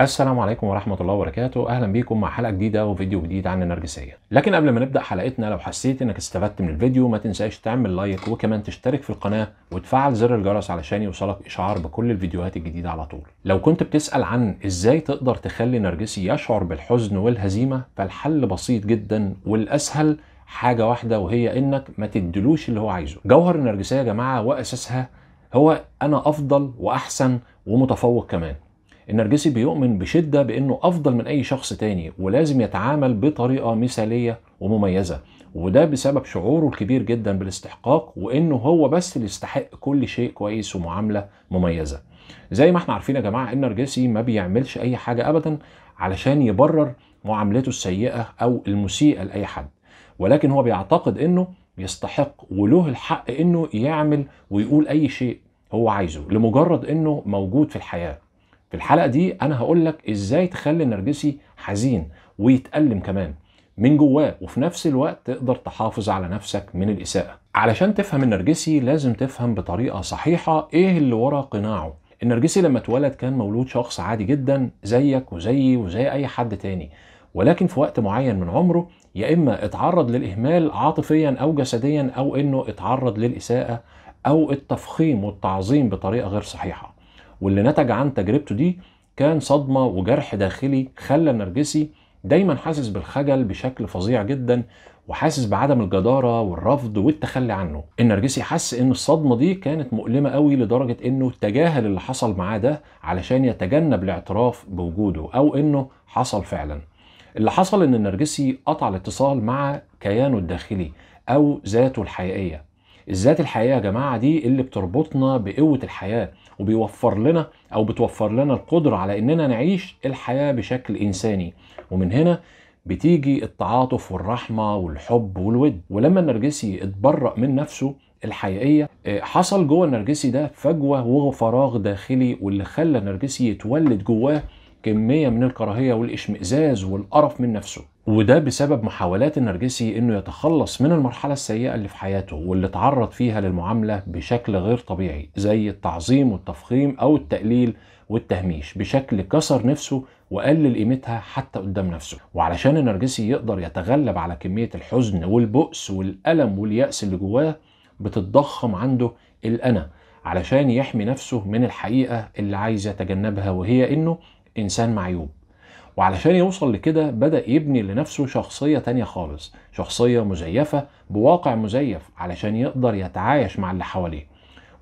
السلام عليكم ورحمة الله وبركاته أهلا بيكم مع حلقة جديدة وفيديو جديد عن النرجسية لكن قبل ما نبدأ حلقتنا لو حسيت انك استفدت من الفيديو ما تنساش تعمل لايك وكمان تشترك في القناة وتفعل زر الجرس علشان يوصلك إشعار بكل الفيديوهات الجديدة على طول لو كنت بتسأل عن إزاي تقدر تخلي نرجسي يشعر بالحزن والهزيمة فالحل بسيط جدا والأسهل حاجة واحدة وهي انك ما تدلوش اللي هو عايزه جوهر النرجسية يا جماعة وأساسها هو أنا أفضل وأحسن ومتفوق كمان النرجسي بيؤمن بشدة بأنه أفضل من أي شخص تاني ولازم يتعامل بطريقة مثالية ومميزة وده بسبب شعوره الكبير جدا بالاستحقاق وانه هو بس اللي يستحق كل شيء كويس ومعامله مميزه زي ما احنا عارفين يا جماعه النرجسي ما بيعملش اي حاجه ابدا علشان يبرر معاملته السيئه او المسيئه لاي حد ولكن هو بيعتقد انه يستحق وله الحق انه يعمل ويقول اي شيء هو عايزه لمجرد انه موجود في الحياه في الحلقه دي انا هقول لك ازاي تخلي النرجسي حزين ويتالم كمان من جواه وفي نفس الوقت تقدر تحافظ على نفسك من الاساءه علشان تفهم النرجسي لازم تفهم بطريقه صحيحه ايه اللي ورا قناعه النرجسي لما اتولد كان مولود شخص عادي جدا زيك وزيي وزي اي حد تاني ولكن في وقت معين من عمره يا اما اتعرض للاهمال عاطفيا او جسديا او انه اتعرض للاساءه او التفخيم والتعظيم بطريقه غير صحيحه واللي نتج عن تجربته دي كان صدمة وجرح داخلي خلى النرجسي دايما حاسس بالخجل بشكل فظيع جدا وحاسس بعدم الجدارة والرفض والتخلي عنه النرجسي حس ان الصدمة دي كانت مؤلمة قوي لدرجة انه تجاهل اللي حصل معاه ده علشان يتجنب الاعتراف بوجوده او انه حصل فعلا اللي حصل ان النرجسي قطع الاتصال مع كيانه الداخلي او ذاته الحقيقية الذات الحقيقية يا جماعة دي اللي بتربطنا بقوة الحياة وبيوفر لنا او بتوفر لنا القدره على اننا نعيش الحياه بشكل انساني ومن هنا بتيجي التعاطف والرحمه والحب والود ولما النرجسي اتبرأ من نفسه الحقيقيه آه، حصل جوه النرجسي ده فجوه وفراغ داخلي واللي خلى النرجسي يتولد جواه كميه من الكراهيه والاشمئزاز والقرف من نفسه وده بسبب محاولات النرجسي انه يتخلص من المرحله السيئه اللي في حياته واللي اتعرض فيها للمعامله بشكل غير طبيعي زي التعظيم والتفخيم او التقليل والتهميش بشكل كسر نفسه وقلل قيمتها حتى قدام نفسه وعلشان النرجسي يقدر يتغلب على كميه الحزن والبؤس والالم والياس اللي جواه بتتضخم عنده الانا علشان يحمي نفسه من الحقيقه اللي عايز يتجنبها وهي انه انسان معيوب وعلشان يوصل لكده بدأ يبني لنفسه شخصية تانية خالص شخصية مزيفة بواقع مزيف علشان يقدر يتعايش مع اللي حواليه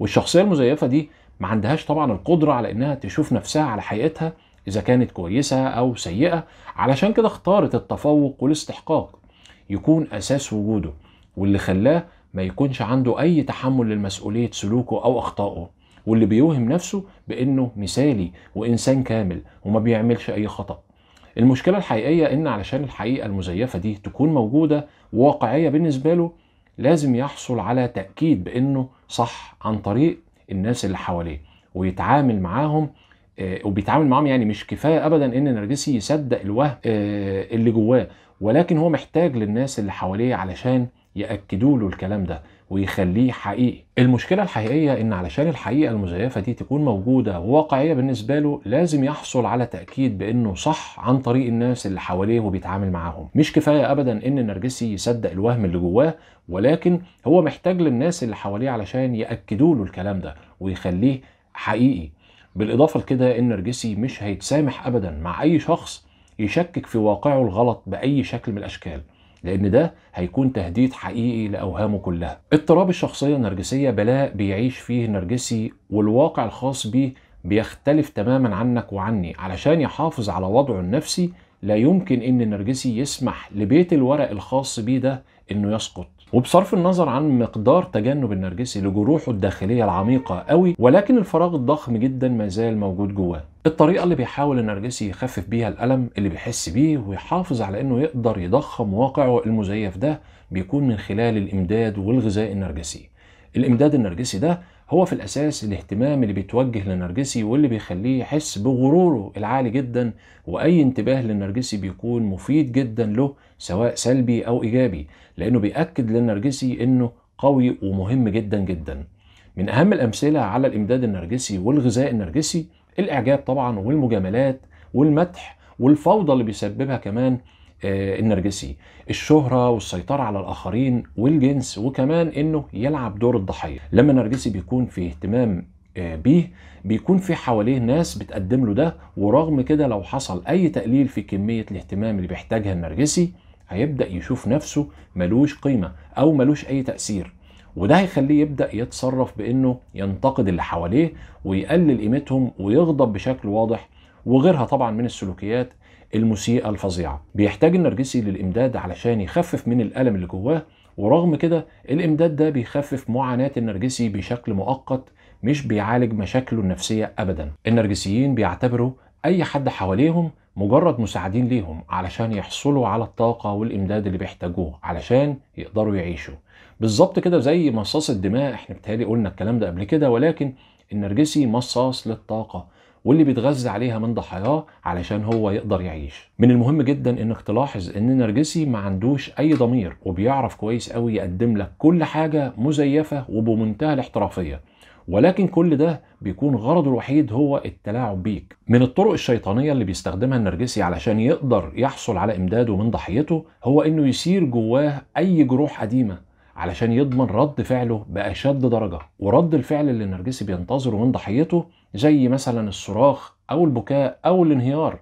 والشخصية المزيفة دي ما عندهاش طبعا القدرة على انها تشوف نفسها على حقيقتها اذا كانت كويسة او سيئة علشان كده اختارت التفوق والاستحقاق يكون اساس وجوده واللي خلاه ما يكونش عنده اي تحمل لمسؤولية سلوكه او اخطائه واللي بيوهم نفسه بانه مثالي وانسان كامل وما بيعملش اي خطأ المشكله الحقيقيه ان علشان الحقيقه المزيفه دي تكون موجوده وواقعيه بالنسبه له لازم يحصل على تاكيد بانه صح عن طريق الناس اللي حواليه ويتعامل معاهم آه، وبيتعامل معاهم يعني مش كفايه ابدا ان النرجسي يصدق الوهم آه، اللي جواه ولكن هو محتاج للناس اللي حواليه علشان ياكدوا له الكلام ده ويخليه حقيقي المشكلة الحقيقية ان علشان الحقيقة المزيفة دي تكون موجودة وواقعية بالنسبة له لازم يحصل على تأكيد بانه صح عن طريق الناس اللي حواليه وبيتعامل معاهم مش كفاية ابدا ان النرجسي يصدق الوهم اللي جواه ولكن هو محتاج للناس اللي حواليه علشان يأكدوا له الكلام ده ويخليه حقيقي بالاضافة لكده النرجسي مش هيتسامح ابدا مع اي شخص يشكك في واقعه الغلط باي شكل من الاشكال لأن ده هيكون تهديد حقيقي لأوهامه كلها. اضطراب الشخصية النرجسية بلاء بيعيش فيه نرجسي والواقع الخاص بيه بيختلف تماما عنك وعني علشان يحافظ على وضعه النفسي لا يمكن ان النرجسي يسمح لبيت الورق الخاص بيه ده انه يسقط وبصرف النظر عن مقدار تجنب النرجسي لجروحه الداخليه العميقه قوي ولكن الفراغ الضخم جدا ما زال موجود جواه الطريقة اللي بيحاول النرجسي يخفف بيها الألم اللي بيحس بيه ويحافظ على إنه يقدر يضخم واقعه المزيف ده بيكون من خلال الإمداد والغذاء النرجسي. الإمداد النرجسي ده هو في الأساس الاهتمام اللي بيتوجه للنرجسي واللي بيخليه يحس بغروره العالي جدا وأي انتباه للنرجسي بيكون مفيد جدا له سواء سلبي أو إيجابي لأنه بيأكد للنرجسي إنه قوي ومهم جدا جدا. من أهم الأمثلة على الإمداد النرجسي والغذاء النرجسي الاعجاب طبعا والمجاملات والمدح والفوضى اللي بيسببها كمان آه، النرجسي الشهرة والسيطرة على الآخرين والجنس وكمان إنه يلعب دور الضحية لما النرجسي بيكون في اهتمام آه، بيه بيكون في حواليه ناس بتقدم له ده ورغم كده لو حصل أي تقليل في كمية الاهتمام اللي بيحتاجها النرجسي هيبدأ يشوف نفسه ملوش قيمة أو ملوش أي تأثير وده هيخليه يبدا يتصرف بانه ينتقد اللي حواليه ويقلل قيمتهم ويغضب بشكل واضح وغيرها طبعا من السلوكيات المسيئه الفظيعه بيحتاج النرجسي للامداد علشان يخفف من الالم اللي جواه ورغم كده الامداد ده بيخفف معاناه النرجسي بشكل مؤقت مش بيعالج مشاكله النفسيه ابدا النرجسيين بيعتبروا اي حد حواليهم مجرد مساعدين ليهم علشان يحصلوا على الطاقة والإمداد اللي بيحتاجوه علشان يقدروا يعيشوا بالظبط كده زي مصاص الدماء احنا بتهيألي قلنا الكلام ده قبل كده ولكن النرجسي مصاص للطاقة واللي بيتغذى عليها من ضحاياه علشان هو يقدر يعيش من المهم جدا انك تلاحظ ان النرجسي ما عندوش اي ضمير وبيعرف كويس قوي يقدم لك كل حاجة مزيفة وبمنتهى الاحترافية ولكن كل ده بيكون غرضه الوحيد هو التلاعب بيك من الطرق الشيطانية اللي بيستخدمها النرجسي علشان يقدر يحصل على إمداده من ضحيته هو إنه يسير جواه أي جروح قديمة علشان يضمن رد فعله بأشد درجة ورد الفعل اللي النرجسي بينتظره من ضحيته زي مثلا الصراخ أو البكاء أو الانهيار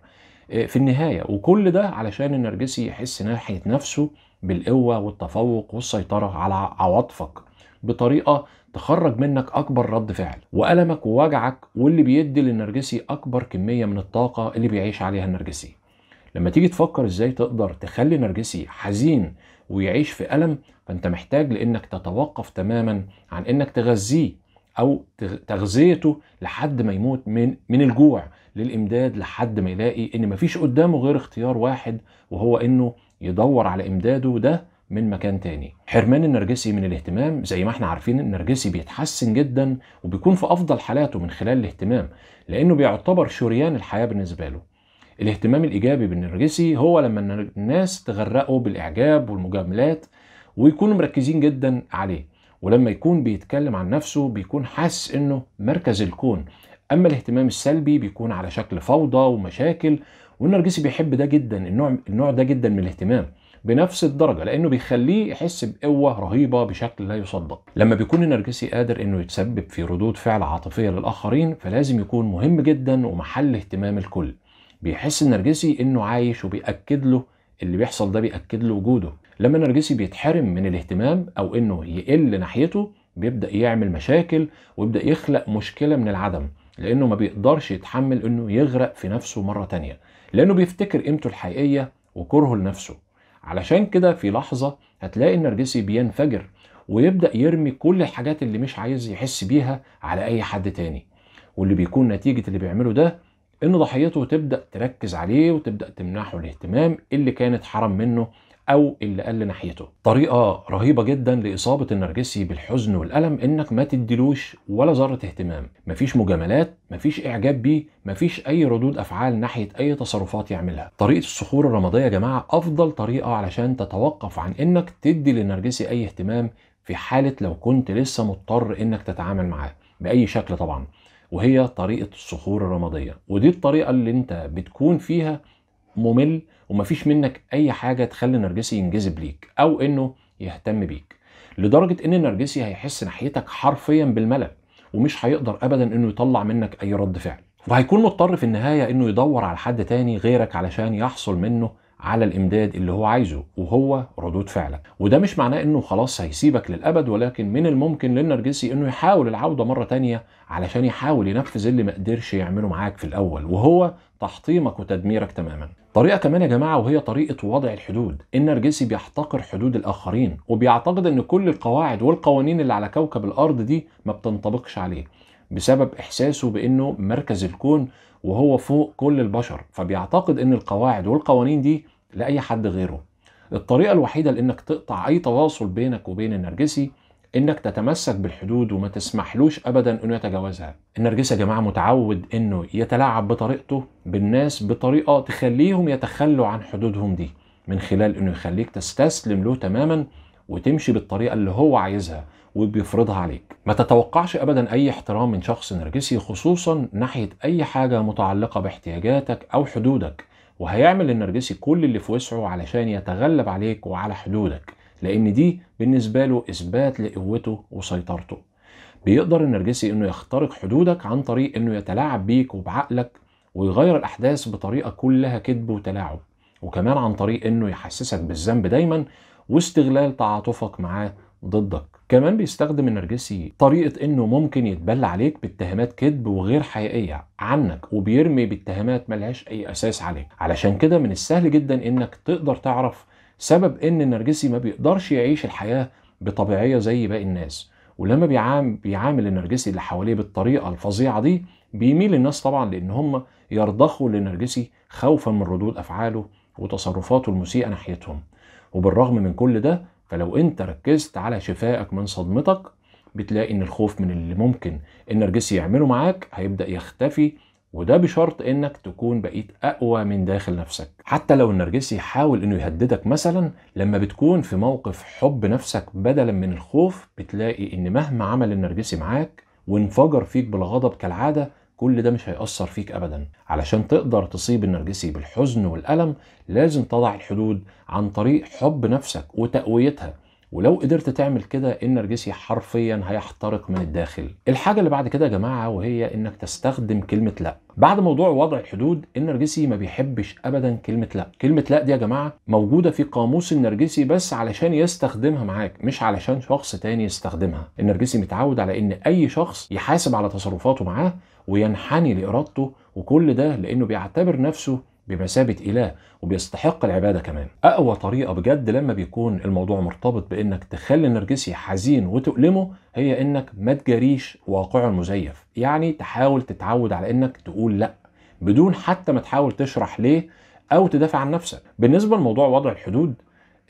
آه، في النهاية وكل ده علشان النرجسي يحس ناحية نفسه بالقوة والتفوق والسيطرة على عواطفك بطريقة تخرج منك أكبر رد فعل وألمك ووجعك واللي بيدي للنرجسي أكبر كمية من الطاقة اللي بيعيش عليها النرجسي لما تيجي تفكر ازاي تقدر تخلي نرجسي حزين ويعيش في ألم فأنت محتاج لأنك تتوقف تماما عن أنك تغذيه أو تغذيته لحد ما يموت من من الجوع للإمداد لحد ما يلاقي إن مفيش قدامه غير اختيار واحد وهو إنه يدور على إمداده ده من مكان تاني حرمان النرجسي من الاهتمام زي ما احنا عارفين النرجسي بيتحسن جدا وبيكون في افضل حالاته من خلال الاهتمام لانه بيعتبر شريان الحياه بالنسبه له الاهتمام الايجابي بالنرجسي هو لما الناس تغرقه بالاعجاب والمجاملات ويكونوا مركزين جدا عليه ولما يكون بيتكلم عن نفسه بيكون حاسس انه مركز الكون اما الاهتمام السلبي بيكون على شكل فوضى ومشاكل والنرجسي بيحب ده جدا النوع النوع ده جدا من الاهتمام بنفس الدرجه لانه بيخليه يحس بقوه رهيبه بشكل لا يصدق لما بيكون النرجسي قادر انه يتسبب في ردود فعل عاطفيه للاخرين فلازم يكون مهم جدا ومحل اهتمام الكل بيحس النرجسي انه عايش وبيأكد له اللي بيحصل ده بيأكد له وجوده لما النرجسي بيتحرم من الاهتمام او انه يقل ناحيته بيبدأ يعمل مشاكل ويبدأ يخلق مشكلة من العدم لانه ما بيقدرش يتحمل انه يغرق في نفسه مرة تانية لانه بيفتكر قيمته الحقيقية وكرهه لنفسه علشان كده في لحظة هتلاقي النرجسي بينفجر ويبدأ يرمي كل الحاجات اللي مش عايز يحس بيها على أي حد تاني واللي بيكون نتيجة اللي بيعمله ده ان ضحيته تبدا تركز عليه وتبدا تمنحه الاهتمام اللي كانت حرم منه او اللي قل ناحيته طريقه رهيبه جدا لاصابه النرجسي بالحزن والالم انك ما تديلوش ولا ذره اهتمام مفيش مجاملات مفيش اعجاب بيه مفيش اي ردود افعال ناحيه اي تصرفات يعملها طريقه الصخور الرماديه يا جماعه افضل طريقه علشان تتوقف عن انك تدي للنرجسي اي اهتمام في حاله لو كنت لسه مضطر انك تتعامل معاه باي شكل طبعا وهي طريقه الصخور الرماديه ودي الطريقه اللي انت بتكون فيها ممل ومفيش منك اي حاجه تخلي النرجسي ينجذب ليك او انه يهتم بيك لدرجه ان النرجسي هيحس ناحيتك حرفيا بالملل ومش هيقدر ابدا انه يطلع منك اي رد فعل وهيكون مضطر في النهايه انه يدور على حد تاني غيرك علشان يحصل منه على الامداد اللي هو عايزه وهو ردود فعلك وده مش معناه انه خلاص هيسيبك للابد ولكن من الممكن للنرجسي انه يحاول العوده مره تانية علشان يحاول ينفذ اللي ما قدرش يعمله معاك في الاول وهو تحطيمك وتدميرك تماما طريقه كمان يا جماعه وهي طريقه وضع الحدود النرجسي بيحتقر حدود الاخرين وبيعتقد ان كل القواعد والقوانين اللي على كوكب الارض دي ما بتنطبقش عليه بسبب احساسه بانه مركز الكون وهو فوق كل البشر فبيعتقد ان القواعد والقوانين دي لاي حد غيره الطريقه الوحيده لانك تقطع اي تواصل بينك وبين النرجسي انك تتمسك بالحدود وما تسمحلوش ابدا انه يتجاوزها النرجسي يا جماعه متعود انه يتلاعب بطريقته بالناس بطريقه تخليهم يتخلوا عن حدودهم دي من خلال انه يخليك تستسلم له تماما وتمشي بالطريقه اللي هو عايزها وبيفرضها عليك ما تتوقعش ابدا اي احترام من شخص نرجسي خصوصا ناحيه اي حاجه متعلقه باحتياجاتك او حدودك وهيعمل النرجسي كل اللي في وسعه علشان يتغلب عليك وعلى حدودك لان دي بالنسبه له اثبات لقوته وسيطرته بيقدر النرجسي انه يخترق حدودك عن طريق انه يتلاعب بيك وبعقلك ويغير الاحداث بطريقه كلها كذب وتلاعب وكمان عن طريق انه يحسسك بالذنب دايما واستغلال تعاطفك معاه ضدك كمان بيستخدم النرجسي طريقة انه ممكن يتبلى عليك باتهامات كذب وغير حقيقية عنك وبيرمي باتهامات ملهاش اي اساس عليك علشان كده من السهل جدا انك تقدر تعرف سبب ان النرجسي ما بيقدرش يعيش الحياة بطبيعية زي باقي الناس ولما بيعام بيعامل النرجسي اللي حواليه بالطريقة الفظيعة دي بيميل الناس طبعا لان هم يرضخوا للنرجسي خوفا من ردود افعاله وتصرفاته المسيئة ناحيتهم وبالرغم من كل ده فلو انت ركزت على شفائك من صدمتك بتلاقي ان الخوف من اللي ممكن النرجسي يعمله معاك هيبدا يختفي وده بشرط انك تكون بقيت اقوى من داخل نفسك حتى لو النرجسي حاول انه يهددك مثلا لما بتكون في موقف حب نفسك بدلا من الخوف بتلاقي ان مهما عمل النرجسي معاك وانفجر فيك بالغضب كالعاده كل ده مش هيأثر فيك أبدا علشان تقدر تصيب النرجسي بالحزن والألم لازم تضع الحدود عن طريق حب نفسك وتقويتها ولو قدرت تعمل كده النرجسي حرفيا هيحترق من الداخل الحاجه اللي بعد كده يا جماعه وهي انك تستخدم كلمه لا بعد موضوع وضع الحدود النرجسي ما بيحبش ابدا كلمه لا كلمه لا دي يا جماعه موجوده في قاموس النرجسي بس علشان يستخدمها معاك مش علشان شخص تاني يستخدمها النرجسي متعود على ان اي شخص يحاسب على تصرفاته معاه وينحني لإرادته وكل ده لأنه بيعتبر نفسه بمثابة إله وبيستحق العبادة كمان أقوى طريقة بجد لما بيكون الموضوع مرتبط بإنك تخلي النرجسي حزين وتؤلمه هي إنك ما تجاريش واقعه المزيف يعني تحاول تتعود على إنك تقول لأ بدون حتى ما تحاول تشرح ليه أو تدافع عن نفسك بالنسبة لموضوع وضع الحدود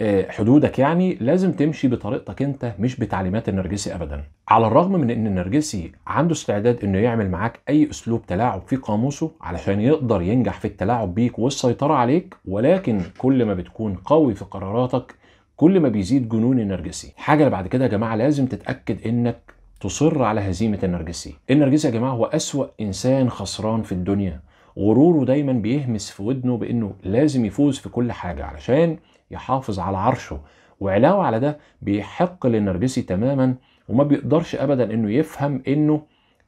آه، حدودك يعني لازم تمشي بطريقتك انت مش بتعليمات النرجسي ابدا على الرغم من ان النرجسي عنده استعداد انه يعمل معاك اي اسلوب تلاعب في قاموسه علشان يقدر ينجح في التلاعب بيك والسيطره عليك ولكن كل ما بتكون قوي في قراراتك كل ما بيزيد جنون النرجسي الحاجه اللي بعد كده يا جماعه لازم تتاكد انك تصر على هزيمه النرجسي النرجسي يا جماعه هو اسوا انسان خسران في الدنيا غروره دايما بيهمس في ودنه بانه لازم يفوز في كل حاجه علشان يحافظ على عرشه وعلاوة على ده بيحق للنرجسي تماما وما بيقدرش ابدا انه يفهم انه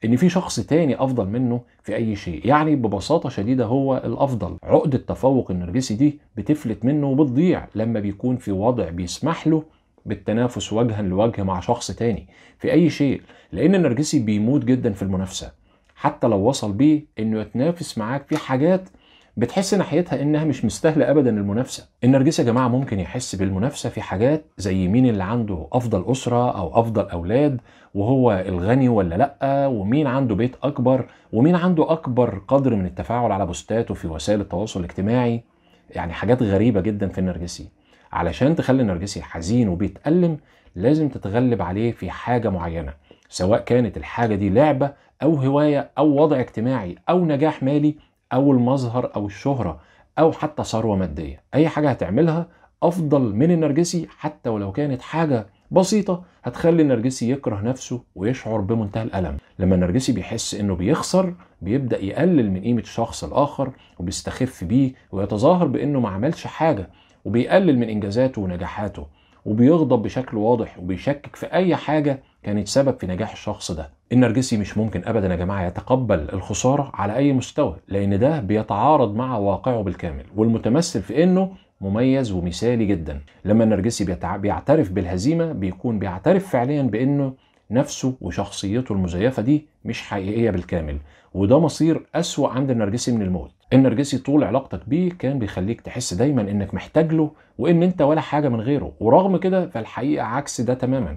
ان في شخص تاني افضل منه في اي شيء يعني ببساطة شديدة هو الافضل عقدة تفوق النرجسي دي بتفلت منه وبتضيع لما بيكون في وضع بيسمح له بالتنافس وجها لوجه مع شخص تاني في اي شيء لان النرجسي بيموت جدا في المنافسة حتى لو وصل بيه انه يتنافس معاك في حاجات بتحس ناحيتها انها مش مستاهله ابدا المنافسه النرجسي يا جماعه ممكن يحس بالمنافسه في حاجات زي مين اللي عنده افضل اسره او افضل اولاد وهو الغني ولا لا ومين عنده بيت اكبر ومين عنده اكبر قدر من التفاعل على بوستاته في وسائل التواصل الاجتماعي يعني حاجات غريبه جدا في النرجسي علشان تخلي النرجسي حزين وبيتألم لازم تتغلب عليه في حاجه معينه سواء كانت الحاجه دي لعبه او هوايه او وضع اجتماعي او نجاح مالي او المظهر او الشهره او حتى ثروه ماديه اي حاجه هتعملها افضل من النرجسي حتى ولو كانت حاجه بسيطه هتخلي النرجسي يكره نفسه ويشعر بمنتهى الالم لما النرجسي بيحس انه بيخسر بيبدا يقلل من قيمه الشخص الاخر وبيستخف بيه ويتظاهر بانه ما عملش حاجه وبيقلل من انجازاته ونجاحاته وبيغضب بشكل واضح وبيشكك في اي حاجه كانت سبب في نجاح الشخص ده النرجسي مش ممكن ابدا يا جماعه يتقبل الخساره على اي مستوى لان ده بيتعارض مع واقعه بالكامل والمتمثل في انه مميز ومثالي جدا لما النرجسي بيعترف بالهزيمه بيكون بيعترف فعليا بانه نفسه وشخصيته المزيفه دي مش حقيقيه بالكامل وده مصير اسوا عند النرجسي من الموت النرجسي طول علاقتك بيه كان بيخليك تحس دايما انك محتاج له وان انت ولا حاجه من غيره ورغم كده فالحقيقه عكس ده تماما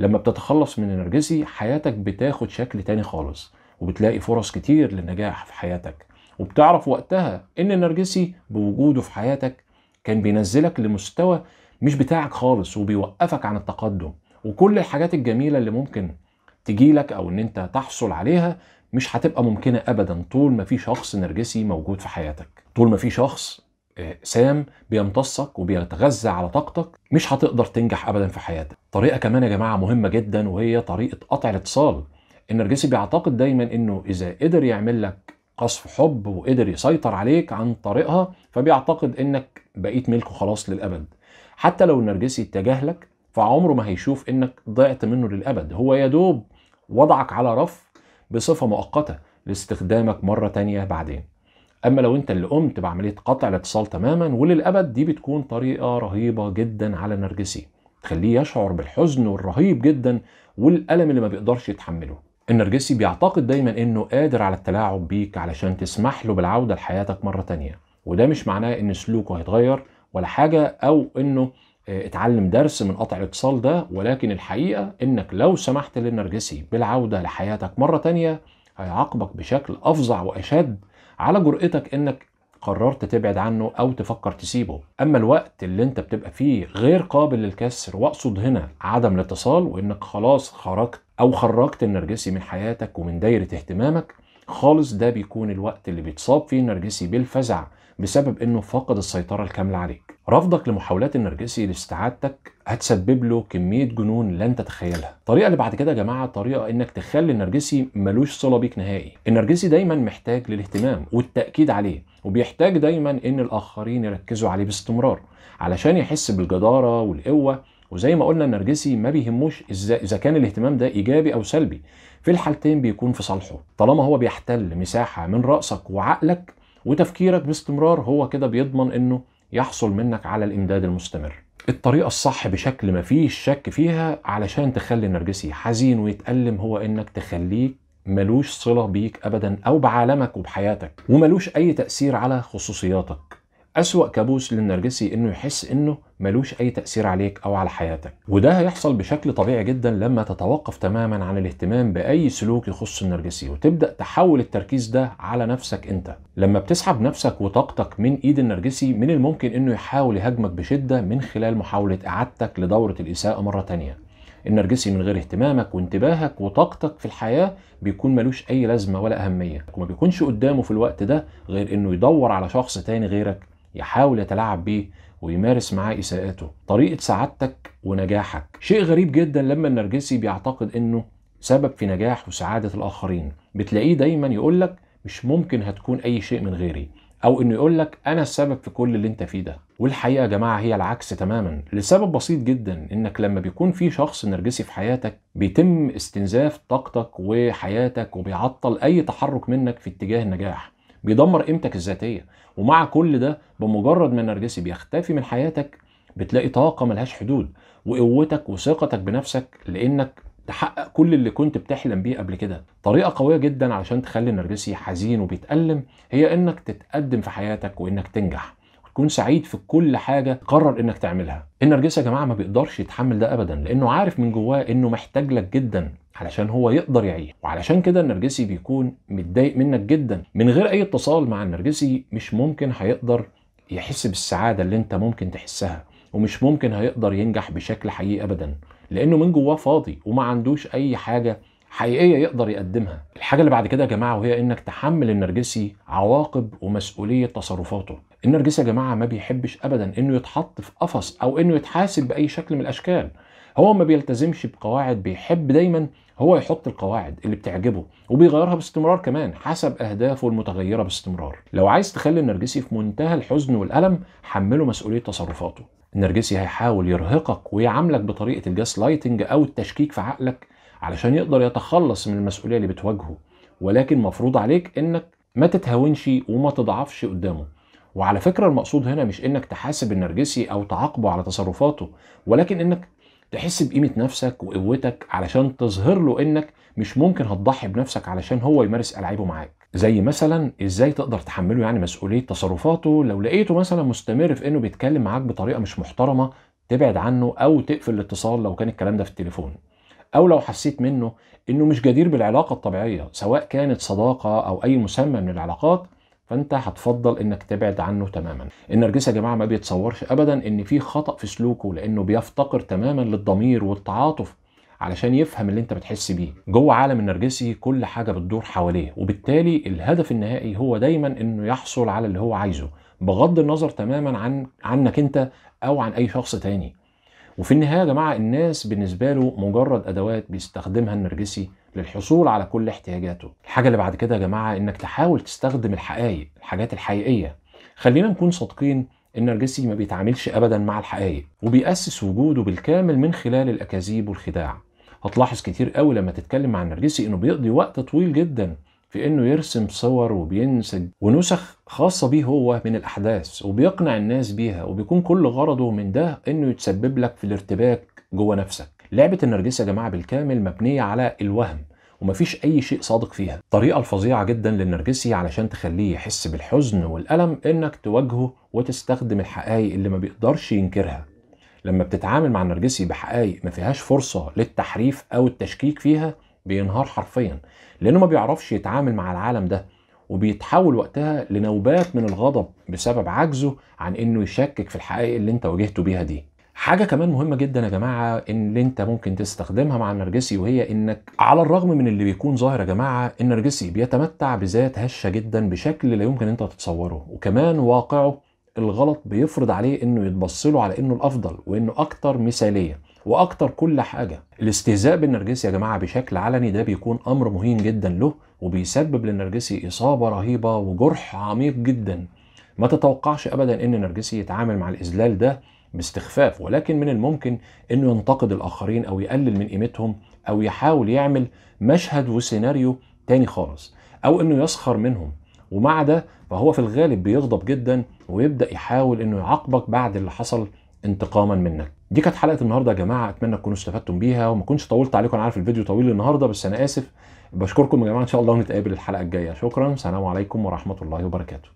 لما بتتخلص من النرجسي حياتك بتاخد شكل تاني خالص وبتلاقي فرص كتير للنجاح في حياتك وبتعرف وقتها ان النرجسي بوجوده في حياتك كان بينزلك لمستوى مش بتاعك خالص وبيوقفك عن التقدم وكل الحاجات الجميلة اللي ممكن تجيلك او ان انت تحصل عليها مش هتبقى ممكنة ابدا طول ما في شخص نرجسي موجود في حياتك طول ما في شخص سام بيمتصك وبيتغذى على طاقتك مش هتقدر تنجح ابدا في حياتك طريقه كمان يا جماعه مهمه جدا وهي طريقه قطع الاتصال النرجسي بيعتقد دايما انه اذا قدر يعمل لك قصف حب وقدر يسيطر عليك عن طريقها فبيعتقد انك بقيت ملكه خلاص للابد حتى لو النرجسي تجاهلك فعمره ما هيشوف انك ضعت منه للابد هو يا دوب وضعك على رف بصفه مؤقته لاستخدامك مره تانية بعدين اما لو انت اللي قمت بعمليه قطع الاتصال تماما وللابد دي بتكون طريقه رهيبه جدا على النرجسي تخليه يشعر بالحزن الرهيب جدا والالم اللي ما بيقدرش يتحمله النرجسي بيعتقد دايما انه قادر على التلاعب بيك علشان تسمح له بالعوده لحياتك مره تانية وده مش معناه ان سلوكه هيتغير ولا حاجه او انه آه، اتعلم درس من قطع الاتصال ده ولكن الحقيقه انك لو سمحت للنرجسي بالعوده لحياتك مره تانية هيعاقبك بشكل افظع واشد على جرأتك انك قررت تبعد عنه او تفكر تسيبه اما الوقت اللي انت بتبقى فيه غير قابل للكسر واقصد هنا عدم الاتصال وانك خلاص خرجت او خرجت النرجسي من حياتك ومن دايره اهتمامك خالص ده بيكون الوقت اللي بيتصاب فيه النرجسي بالفزع بسبب انه فقد السيطره الكامله عليك رفضك لمحاولات النرجسي لاستعادتك هتسبب له كميه جنون لن تتخيلها الطريقه اللي بعد كده يا جماعه طريقه انك تخلي النرجسي ملوش صله بيك نهائي النرجسي دايما محتاج للاهتمام والتاكيد عليه وبيحتاج دايما ان الاخرين يركزوا عليه باستمرار علشان يحس بالجداره والقوه وزي ما قلنا النرجسي ما بيهموش اذا كان الاهتمام ده ايجابي او سلبي في الحالتين بيكون في صالحه طالما هو بيحتل مساحه من راسك وعقلك وتفكيرك باستمرار هو كده بيضمن انه يحصل منك على الامداد المستمر الطريقة الصح بشكل ما فيش شك فيها علشان تخلي النرجسي حزين ويتألم هو انك تخليك ملوش صلة بيك ابدا او بعالمك وبحياتك وملوش اي تأثير على خصوصياتك أسوأ كابوس للنرجسي إنه يحس إنه ملوش أي تأثير عليك أو على حياتك وده هيحصل بشكل طبيعي جدا لما تتوقف تماما عن الاهتمام بأي سلوك يخص النرجسي وتبدأ تحول التركيز ده على نفسك أنت لما بتسحب نفسك وطاقتك من إيد النرجسي من الممكن إنه يحاول يهاجمك بشدة من خلال محاولة إعادتك لدورة الإساءة مرة تانية النرجسي من غير اهتمامك وانتباهك وطاقتك في الحياة بيكون ملوش أي لازمة ولا أهمية وما بيكونش قدامه في الوقت ده غير إنه يدور على شخص تاني غيرك يحاول يتلاعب بيه ويمارس معاه إساءته طريقة سعادتك ونجاحك شيء غريب جدا لما النرجسي بيعتقد أنه سبب في نجاح وسعادة الآخرين بتلاقيه دايما يقول لك مش ممكن هتكون أي شيء من غيري أو إنه يقول لك أنا السبب في كل اللي أنت فيه ده والحقيقة يا جماعة هي العكس تماما لسبب بسيط جدا إنك لما بيكون في شخص نرجسي في حياتك بيتم استنزاف طاقتك وحياتك وبيعطل أي تحرك منك في اتجاه النجاح بيدمر قيمتك الذاتيه ومع كل ده بمجرد ما النرجسي بيختفي من حياتك بتلاقي طاقه ملهاش حدود وقوتك وثقتك بنفسك لانك تحقق كل اللي كنت بتحلم بيه قبل كده طريقة قوية جدا علشان تخلي النرجسي حزين وبيتألم هي انك تتقدم في حياتك وانك تنجح تكون سعيد في كل حاجه قرر انك تعملها النرجس يا جماعه ما بيقدرش يتحمل ده ابدا لانه عارف من جواه انه محتاج لك جدا علشان هو يقدر يعيش وعلشان كده النرجسي بيكون متضايق منك جدا من غير اي اتصال مع النرجسي مش ممكن هيقدر يحس بالسعاده اللي انت ممكن تحسها ومش ممكن هيقدر ينجح بشكل حقيقي ابدا لانه من جواه فاضي وما عندوش اي حاجه حقيقيه يقدر يقدمها الحاجه اللي بعد كده يا جماعه وهي انك تحمل النرجسي عواقب ومسؤوليه تصرفاته النرجسي يا جماعه ما بيحبش ابدا انه يتحط في قفص او انه يتحاسب باي شكل من الاشكال هو ما بيلتزمش بقواعد بيحب دايما هو يحط القواعد اللي بتعجبه وبيغيرها باستمرار كمان حسب اهدافه المتغيره باستمرار لو عايز تخلي النرجسي في منتهى الحزن والالم حمله مسؤوليه تصرفاته النرجسي هيحاول يرهقك ويعاملك بطريقه الجاس لايتنج او التشكيك في عقلك علشان يقدر يتخلص من المسؤوليه اللي بتواجهه ولكن مفروض عليك انك ما تتهاونش وما تضعفش قدامه وعلى فكرة المقصود هنا مش انك تحاسب النرجسي او تعاقبه على تصرفاته ولكن انك تحس بقيمة نفسك وقوتك علشان تظهر له انك مش ممكن هتضحي بنفسك علشان هو يمارس ألعابه معاك زي مثلا ازاي تقدر تحمله يعني مسؤولية تصرفاته لو لقيته مثلا مستمر في انه بيتكلم معاك بطريقة مش محترمة تبعد عنه او تقفل الاتصال لو كان الكلام ده في التليفون او لو حسيت منه انه مش جدير بالعلاقة الطبيعية سواء كانت صداقة او اي مسمى من العلاقات فانت هتفضل انك تبعد عنه تماما النرجس يا جماعه ما بيتصورش ابدا ان في خطا في سلوكه لانه بيفتقر تماما للضمير والتعاطف علشان يفهم اللي انت بتحس بيه جوه عالم النرجسي كل حاجه بتدور حواليه وبالتالي الهدف النهائي هو دايما انه يحصل على اللي هو عايزه بغض النظر تماما عن عنك انت او عن اي شخص تاني وفي النهايه يا جماعه الناس بالنسبه له مجرد ادوات بيستخدمها النرجسي للحصول على كل احتياجاته الحاجة اللي بعد كده يا جماعة انك تحاول تستخدم الحقائق الحاجات الحقيقية خلينا نكون صادقين النرجسي ما بيتعاملش ابدا مع الحقائق وبيأسس وجوده بالكامل من خلال الاكاذيب والخداع هتلاحظ كتير قوي لما تتكلم مع النرجسي انه بيقضي وقت طويل جدا في انه يرسم صور وبينسج ونسخ خاصه بيه هو من الاحداث وبيقنع الناس بيها وبيكون كل غرضه من ده انه يتسبب لك في الارتباك جوه نفسك لعبه النرجسة يا جماعه بالكامل مبنيه على الوهم ومفيش اي شيء صادق فيها الطريقه الفظيعه جدا للنرجسي علشان تخليه يحس بالحزن والالم انك تواجهه وتستخدم الحقائق اللي ما بيقدرش ينكرها لما بتتعامل مع النرجسي بحقائق ما فيهاش فرصه للتحريف او التشكيك فيها بينهار حرفيا لانه ما بيعرفش يتعامل مع العالم ده وبيتحول وقتها لنوبات من الغضب بسبب عجزه عن انه يشكك في الحقائق اللي انت واجهته بيها دي حاجه كمان مهمه جدا يا جماعه ان اللي انت ممكن تستخدمها مع النرجسي وهي انك على الرغم من اللي بيكون ظاهر يا جماعه النرجسي بيتمتع بذات هشه جدا بشكل لا يمكن انت تتصوره وكمان واقعه الغلط بيفرض عليه انه يتبص له على انه الافضل وانه اكتر مثاليه واكتر كل حاجه الاستهزاء بالنرجسي يا جماعه بشكل علني ده بيكون امر مهين جدا له وبيسبب للنرجسي اصابه رهيبه وجرح عميق جدا ما تتوقعش ابدا ان النرجسي يتعامل مع الاذلال ده باستخفاف ولكن من الممكن انه ينتقد الاخرين او يقلل من قيمتهم او يحاول يعمل مشهد وسيناريو تاني خالص او انه يسخر منهم ومع ده فهو في الغالب بيغضب جدا ويبدا يحاول انه يعاقبك بعد اللي حصل انتقاما منك دي كانت حلقه النهارده يا جماعه اتمنى تكونوا استفدتم بيها وما كنتش طولت عليكم انا عارف الفيديو طويل النهارده بس انا اسف بشكركم يا جماعه ان شاء الله ونتقابل الحلقه الجايه شكرا سلام عليكم ورحمه الله وبركاته